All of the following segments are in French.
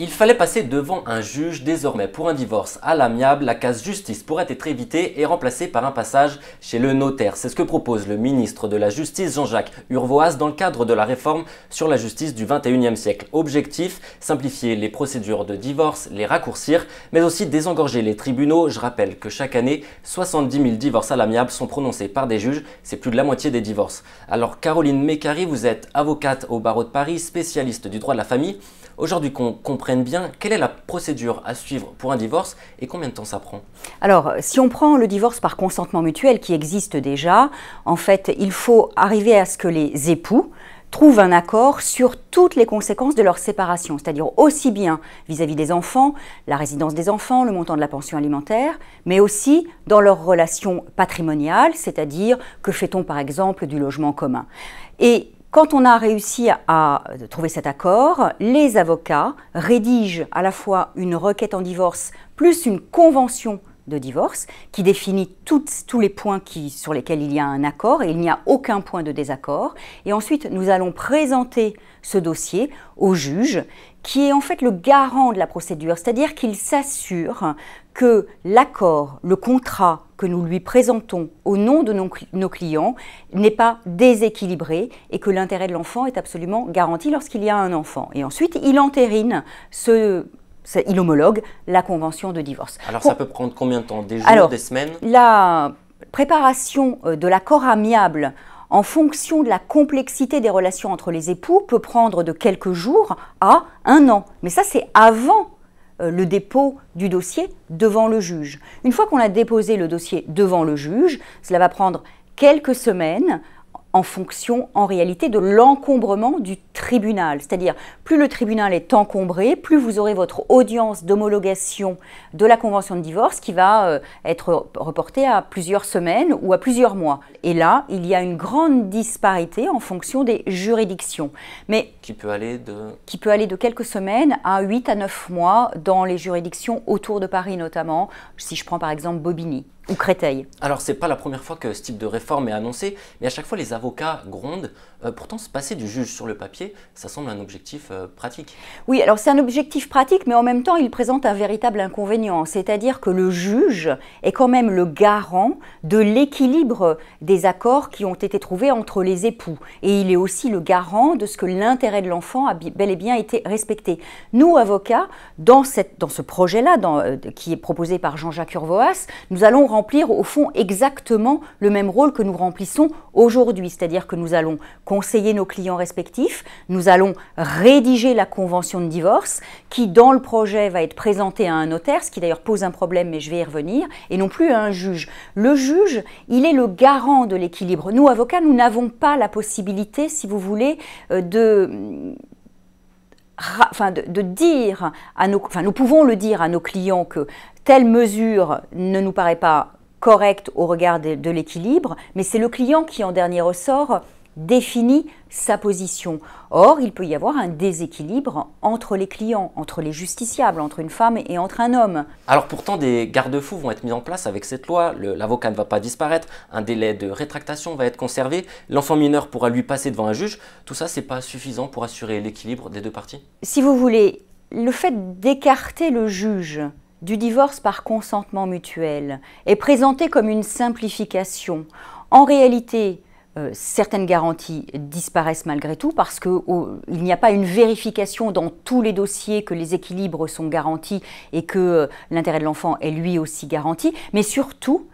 Il fallait passer devant un juge désormais pour un divorce à l'amiable, la case justice pourrait être évitée et remplacée par un passage chez le notaire. C'est ce que propose le ministre de la Justice Jean-Jacques Urvoas dans le cadre de la réforme sur la justice du 21e siècle. Objectif, simplifier les procédures de divorce, les raccourcir, mais aussi désengorger les tribunaux. Je rappelle que chaque année, 70 000 divorces à l'amiable sont prononcés par des juges, c'est plus de la moitié des divorces. Alors Caroline Mécari, vous êtes avocate au barreau de Paris, spécialiste du droit de la famille. Aujourd'hui bien, quelle est la procédure à suivre pour un divorce et combien de temps ça prend Alors, si on prend le divorce par consentement mutuel qui existe déjà, en fait, il faut arriver à ce que les époux trouvent un accord sur toutes les conséquences de leur séparation, c'est-à-dire aussi bien vis-à-vis des enfants, la résidence des enfants, le montant de la pension alimentaire, mais aussi dans leur relation patrimoniale c'est-à-dire que fait-on par exemple du logement commun. Et quand on a réussi à trouver cet accord, les avocats rédigent à la fois une requête en divorce plus une convention de divorce qui définit tous les points sur lesquels il y a un accord et il n'y a aucun point de désaccord. Et ensuite, nous allons présenter ce dossier au juge qui est en fait le garant de la procédure, c'est-à-dire qu'il s'assure que l'accord, le contrat que nous lui présentons au nom de nos clients n'est pas déséquilibré et que l'intérêt de l'enfant est absolument garanti lorsqu'il y a un enfant. Et ensuite, il entérine ce il homologue la convention de divorce. Alors ça peut prendre combien de temps Des jours, des semaines La préparation euh, de l'accord amiable en fonction de la complexité des relations entre les époux peut prendre de quelques jours à un an. Mais ça, c'est avant euh, le dépôt du dossier devant le juge. Une fois qu'on a déposé le dossier devant le juge, cela va prendre quelques semaines en fonction en réalité de l'encombrement du tribunal. C'est-à-dire, plus le tribunal est encombré, plus vous aurez votre audience d'homologation de la convention de divorce qui va euh, être reportée à plusieurs semaines ou à plusieurs mois. Et là, il y a une grande disparité en fonction des juridictions. Mais qui peut aller de qui peut aller de quelques semaines à 8 à 9 mois dans les juridictions autour de Paris notamment, si je prends par exemple Bobigny. Créteil. Alors, ce n'est pas la première fois que ce type de réforme est annoncé, mais à chaque fois, les avocats grondent. Euh, pourtant, se passer du juge sur le papier, ça semble un objectif euh, pratique. Oui, alors c'est un objectif pratique, mais en même temps, il présente un véritable inconvénient. C'est-à-dire que le juge est quand même le garant de l'équilibre des accords qui ont été trouvés entre les époux. Et il est aussi le garant de ce que l'intérêt de l'enfant a bel et bien été respecté. Nous, avocats, dans, cette, dans ce projet-là, euh, qui est proposé par Jean-Jacques Urvoas, nous allons remplir au fond exactement le même rôle que nous remplissons aujourd'hui, c'est-à-dire que nous allons conseiller nos clients respectifs, nous allons rédiger la convention de divorce qui dans le projet va être présentée à un notaire, ce qui d'ailleurs pose un problème mais je vais y revenir, et non plus à un juge. Le juge, il est le garant de l'équilibre. Nous, avocats, nous n'avons pas la possibilité, si vous voulez, euh, de enfin, de, dire à nos, nous pouvons le dire à nos clients que telle mesure ne nous paraît pas correcte au regard de l'équilibre, mais c'est le client qui, en dernier ressort, définit sa position. Or, il peut y avoir un déséquilibre entre les clients, entre les justiciables, entre une femme et entre un homme. Alors pourtant, des garde-fous vont être mis en place avec cette loi. L'avocat ne va pas disparaître, un délai de rétractation va être conservé, l'enfant mineur pourra lui passer devant un juge. Tout ça, n'est pas suffisant pour assurer l'équilibre des deux parties Si vous voulez, le fait d'écarter le juge du divorce par consentement mutuel est présenté comme une simplification. En réalité, euh, certaines garanties disparaissent malgré tout parce qu'il n'y a pas une vérification dans tous les dossiers que les équilibres sont garantis et que euh, l'intérêt de l'enfant est lui aussi garanti. Mais surtout,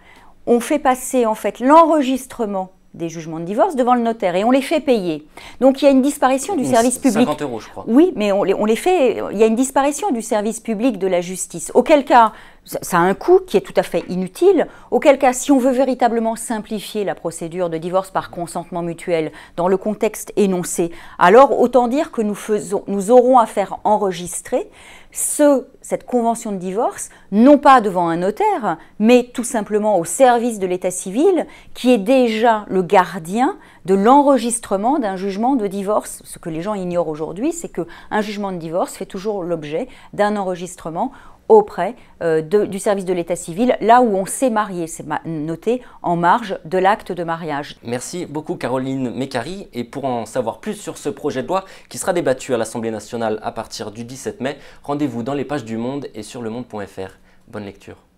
on fait passer en fait l'enregistrement des jugements de divorce devant le notaire et on les fait payer. Donc il y a une disparition du service public. 50 euros, je crois. Oui, mais on les fait. Il y a une disparition du service public de la justice. Auquel cas, ça a un coût qui est tout à fait inutile, auquel cas, si on veut véritablement simplifier la procédure de divorce par consentement mutuel dans le contexte énoncé, alors autant dire que nous, faisons, nous aurons à faire enregistrer ce, cette convention de divorce, non pas devant un notaire, mais tout simplement au service de l'état civil, qui est déjà le gardien de l'enregistrement d'un jugement de divorce. Ce que les gens ignorent aujourd'hui, c'est qu'un jugement de divorce fait toujours l'objet d'un enregistrement auprès euh, du service de l'état civil, là où on s'est marié, c'est noté en marge de l'acte de mariage. Merci beaucoup Caroline Mécari. Et pour en savoir plus sur ce projet de loi qui sera débattu à l'Assemblée nationale à partir du 17 mai, rendez-vous dans les pages du Monde et sur lemonde.fr. Bonne lecture.